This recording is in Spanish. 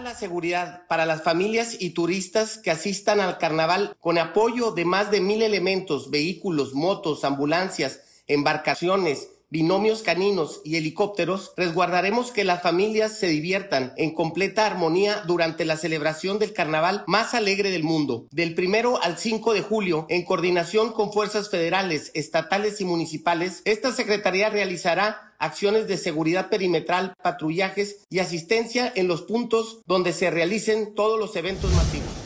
la seguridad para las familias y turistas que asistan al carnaval con apoyo de más de mil elementos, vehículos, motos, ambulancias, embarcaciones, binomios caninos y helicópteros, resguardaremos que las familias se diviertan en completa armonía durante la celebración del carnaval más alegre del mundo. Del primero al 5 de julio, en coordinación con fuerzas federales, estatales y municipales, esta Secretaría realizará acciones de seguridad perimetral, patrullajes y asistencia en los puntos donde se realicen todos los eventos masivos.